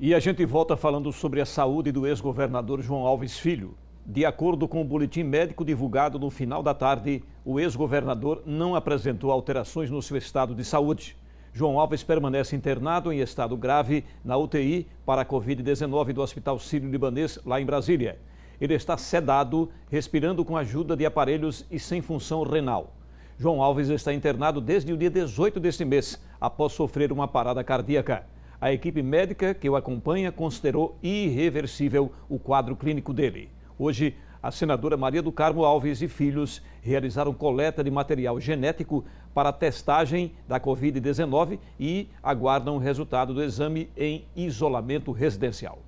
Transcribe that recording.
E a gente volta falando sobre a saúde do ex-governador João Alves Filho. De acordo com o boletim médico divulgado no final da tarde, o ex-governador não apresentou alterações no seu estado de saúde. João Alves permanece internado em estado grave na UTI para a Covid-19 do Hospital Sírio-Libanês, lá em Brasília. Ele está sedado, respirando com ajuda de aparelhos e sem função renal. João Alves está internado desde o dia 18 deste mês, após sofrer uma parada cardíaca. A equipe médica que o acompanha considerou irreversível o quadro clínico dele. Hoje, a senadora Maria do Carmo Alves e filhos realizaram coleta de material genético para testagem da Covid-19 e aguardam o resultado do exame em isolamento residencial.